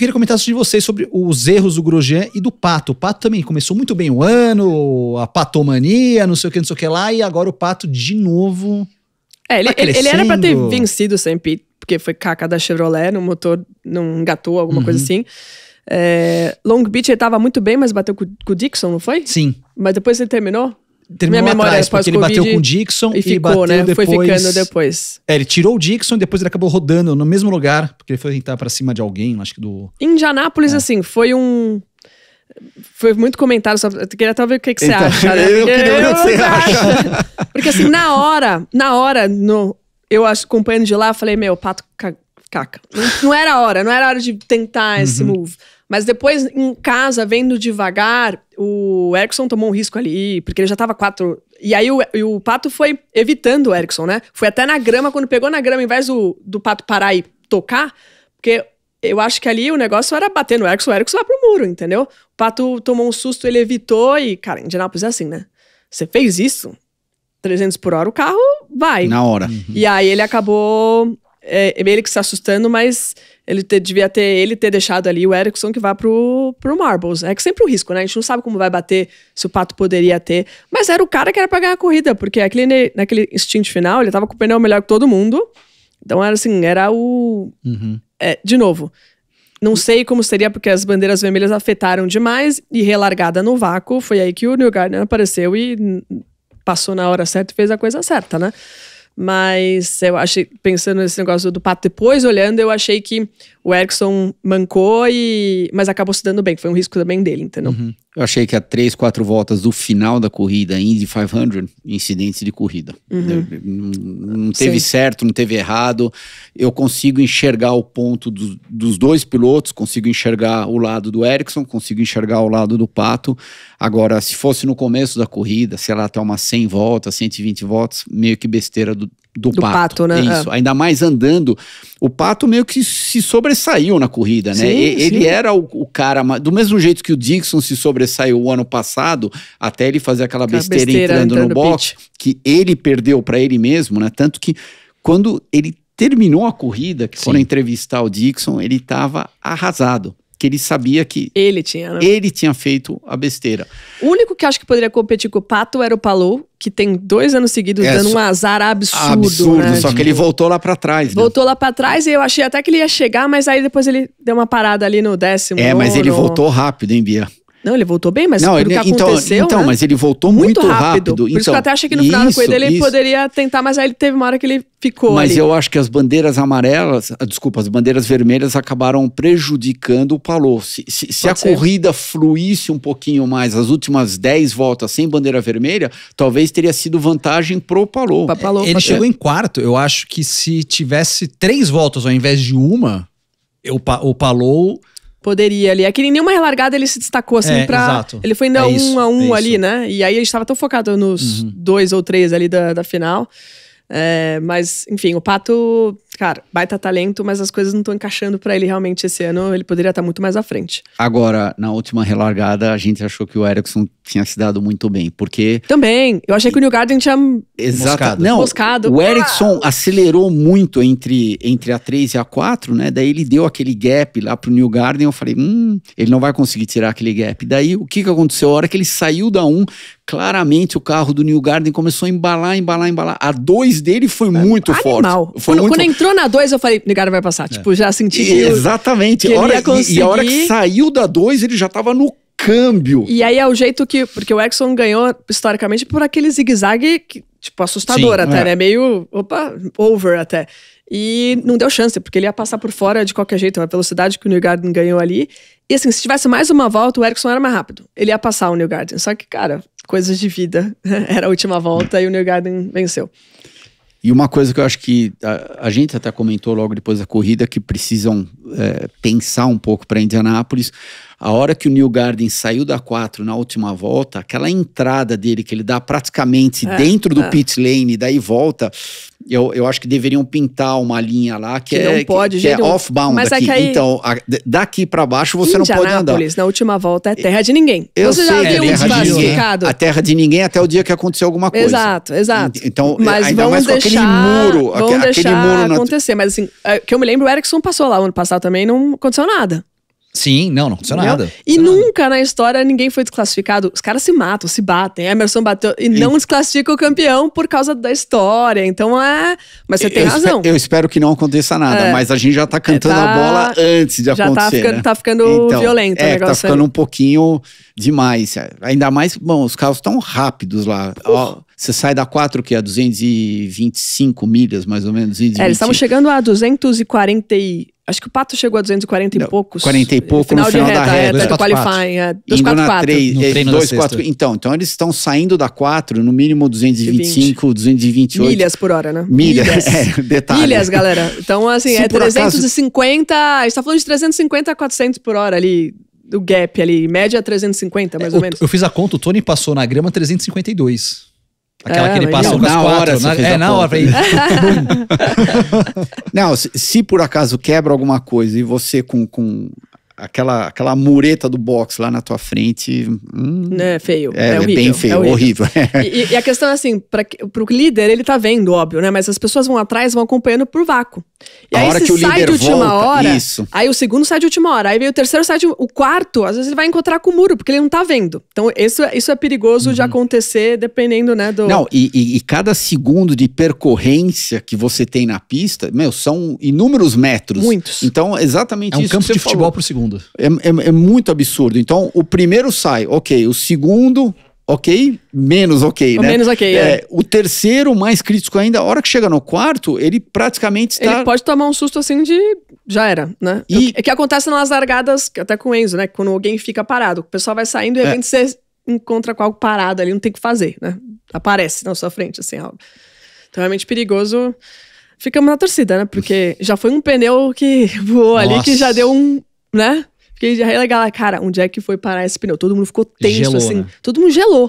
queria comentar de vocês sobre os erros do Grosjean e do Pato. O Pato também começou muito bem o ano, a patomania, não sei o que, não sei o que lá, e agora o Pato de novo. É, ele, tá ele, era para ter vencido sempre porque foi caca da Chevrolet, no motor não engatou, alguma uhum. coisa assim. É, Long Beach ele tava muito bem, mas bateu com, com o Dixon, não foi? Sim. Mas depois ele terminou? terminou Minha atrás, porque ele bateu com o Dixon e, ficou, e bateu né? depois. Foi ficando depois. É, ele tirou o Dixon e depois ele acabou rodando no mesmo lugar, porque ele foi tentar pra cima de alguém, acho que do. Indianápolis, é. assim, foi um. Foi muito comentário só Eu queria até ver o que, que você então, acha. Né? Eu queria ver o que você acha. porque assim, na hora, na hora, no, eu acompanhando de lá, falei, meu, pato caca. Não, não, era a hora, não era a hora de tentar esse uhum. move. Mas depois, em casa, vendo devagar, o Erickson tomou um risco ali, porque ele já tava quatro. E aí o, e o pato foi evitando o Erickson, né? Foi até na grama, quando pegou na grama, em vez do, do pato parar e tocar, porque eu acho que ali o negócio era bater no Erickson, o Erickson vai pro muro, entendeu? O pato tomou um susto, ele evitou e, cara, Indianapolis é assim, né? Você fez isso, 300 por hora, o carro vai. Na hora. Uhum. E aí ele acabou é, é ele que está assustando, mas ele devia ter ele ter deixado ali o Erickson que vá pro, pro Marbles. É que sempre o um risco, né? A gente não sabe como vai bater, se o Pato poderia ter. Mas era o cara que era pra ganhar a corrida, porque aquele, naquele instinto final ele tava com o pneu melhor que todo mundo. Então era assim, era o. Uhum. É, de novo, não sei como seria, porque as bandeiras vermelhas afetaram demais e relargada no vácuo. Foi aí que o New Gardner apareceu e passou na hora certa e fez a coisa certa, né? Mas eu achei, pensando nesse negócio do pato depois, olhando, eu achei que o Erickson mancou e. Mas acabou se dando bem, foi um risco também dele, entendeu? Uhum. Eu achei que há três, quatro voltas do final da corrida, Indy 500, incidentes de corrida. Uhum. Não, não, teve Sim. certo, não teve errado. Eu consigo enxergar o ponto do, dos dois pilotos, consigo enxergar o lado do Erickson, consigo enxergar o lado do Pato. Agora, se fosse no começo da corrida, sei lá, até tá umas 100 voltas, 120 voltas, meio que besteira do, do, do pato. pato. né? Isso, é. ainda mais andando. O pato meio que se sobressaiu na corrida, né? Sim, ele sim. era o, o, cara, do mesmo jeito que o Dixon se sobressaiu o ano passado, até ele fazer aquela, aquela besteira, besteira, entrando, entrando no, no box, que ele perdeu para ele mesmo, né? Tanto que quando ele terminou a corrida, que foram entrevistar o Dixon, ele estava arrasado que ele sabia que ele tinha, né? ele tinha feito a besteira. O único que acho que poderia competir com o Pato era o Palou, que tem dois anos seguidos é, dando um azar absurdo. Absurdo, né? só que ele voltou lá para trás. Né? Voltou né? lá para trás e eu achei até que ele ia chegar, mas aí depois ele deu uma parada ali no décimo. É, mas ele voltou rápido, hein, Bia? Não, ele voltou bem, mas não, ele, que então, aconteceu. Então, né? mas ele voltou muito, muito rápido. rápido. Por então, isso que eu então, até achei que no final isso, da corrida ele isso. poderia tentar, mas aí ele teve uma hora que ele ficou. Mas ali. eu acho que as bandeiras amarelas, ah, desculpa, as bandeiras vermelhas acabaram prejudicando o Palou. Se, se, se a ser. corrida fluísse um pouquinho mais, as últimas 10 voltas sem bandeira vermelha, talvez teria sido vantagem pro Palou. Palou ele chegou em quarto. Eu acho que se tivesse três voltas ao invés de uma, o, pa, o Palou poderia ali. É que em nenhuma relargada ele se destacou, assim, é, pra. Exato. Ele foi ainda é um isso, a um é ali, né? E aí a gente tava tão focado nos uhum. dois ou três ali da, da final. É, mas, enfim, o Pato, cara, baita talento, mas as coisas não estão encaixando para ele realmente esse ano. Ele poderia estar tá muito mais à frente. Agora, na última relargada, a gente achou que o Erickson tinha se dado muito bem, porque. Também. Eu achei que o New Garden tinha. Exato. Não, Moscado. O Erickson ah! acelerou muito entre, entre a 3 e a 4, né? Daí ele deu aquele gap lá pro New Garden Eu falei, hum, ele não vai conseguir tirar aquele gap. Daí o que, que aconteceu? A hora que ele saiu da 1, claramente o carro do New Garden começou a embalar, embalar, embalar. A 2 dele foi é, muito Animal. forte. Foi quando, muito... quando entrou na 2, eu falei, Garden vai passar. É. Tipo, já senti. exatamente. Que hora, conseguir... E a hora que saiu da 2, ele já tava no câmbio. E aí é o jeito que. Porque o Exxon ganhou historicamente por aquele zigue-zague, tipo, assustador Sim, até, é. né? Meio. Opa, over até. E não deu chance, porque ele ia passar por fora de qualquer jeito, a velocidade que o New Garden ganhou ali. E assim, se tivesse mais uma volta, o Erickson era mais rápido. Ele ia passar o New Garden. Só que, cara, coisas de vida. era a última volta e o New Garden venceu. E uma coisa que eu acho que a, a, gente até comentou logo depois da corrida que precisam é, pensar um pouco para Indianápolis. A hora que o Neil Garden saiu da 4 na última volta, aquela entrada dele que ele dá praticamente é, dentro do é. pit lane, daí volta, eu, eu acho que deveriam pintar uma linha lá que, que é, não pode, que, que é off-bound Mas aqui. É aí... Então, a, daqui para baixo você não pode andar. na última volta é terra de ninguém. Eu você sei, já viu é terra de a é terra de ninguém até o dia que aconteceu alguma coisa. Exato, exato. Então, mas ainda mais com deixar, aquele muro. Vamos aquele, deixar aquele muro acontecer. Na... Mas assim, é, que eu me lembro, o Erickson passou lá ano passado também não aconteceu nada. Sim, não, não aconteceu nada. E nunca nada. na história ninguém foi desclassificado. Os caras se matam, se batem. Emerson bateu e, e não desclassifica o campeão por causa da história. Então é. Mas você eu, tem razão. eu espero que não aconteça nada, é. mas a gente já tá cantando é, tá, a bola antes de já tá acontecer. Já tá ficando, né? tá ficando então, violento é, o tá negócio. Tá ficando aí. um pouquinho demais. Ainda mais, bom, os carros tão rápidos lá. Ó, você sai da 4, que é 225 milhas, mais ou menos. 220. É, eles estavam chegando a 240 e Acho que o Pato chegou a 240 não, e poucos. 40 e pouco final no final reta, da é, reta. reta 244. Qualifying, 244. É, é, então, então eles estão saindo da 4, no mínimo 225, 20. 228. Milhas por hora, né? Milhas, é, detalhe. Milhas, galera. Então, assim, Se é 350, acaso... a gente está falando de 350 a 400 por hora ali O gap ali, média 350, mais é, ou menos. Eu fiz a conta, o Tony passou na grama 352. Aquela é, que ele passou não, com as na quatro. na, né? é, na hora. Falei, não, se, se, por acaso quebra alguma coisa e você com, com aquela, aquela mureta do box lá na tua frente. Hum, é feio. É, é, é horrível, é bem feio, é horrível. horrível. e, e, a questão é assim: para o líder, ele tá vendo, óbvio, né? Mas as pessoas vão atrás, vão acompanhando por vácuo. E a aí hora que o sai de última volta, hora, isso. aí o segundo sai de última hora, aí vem o terceiro sai de o quarto, às vezes ele vai encontrar com o muro, porque ele não tá vendo. Então isso, isso é perigoso uhum. de acontecer dependendo, né, do Não, e, e, e, cada segundo de percorrência que você tem na pista, meu, são inúmeros metros. Muitos. Então, é exatamente é um isso campo de futebol falou. por segundo mundo. É, é, é muito absurdo. Então, o primeiro sai, ok. O segundo, ok, menos ok, né? Menos ok, é, é, O terceiro, mais crítico ainda, a hora que chega no quarto, ele praticamente está... Ele pode tomar um susto assim de... Já era, né? E... É, é que acontece nas largadas, até com o Enzo, né? Quando alguém fica parado, o pessoal vai saindo e é. de repente é. você encontra com algo parado ali, não tem o que fazer, né? Aparece na sua frente, assim, algo. Então, é realmente perigoso ficamos na torcida, né? Porque já foi um pneu que voou Nossa. ali que já deu um, né? Fiquei legal, cara, onde é que foi parar esse pneu? Todo mundo ficou tenso, Gelou, assim. Né? Todo mundo gelou.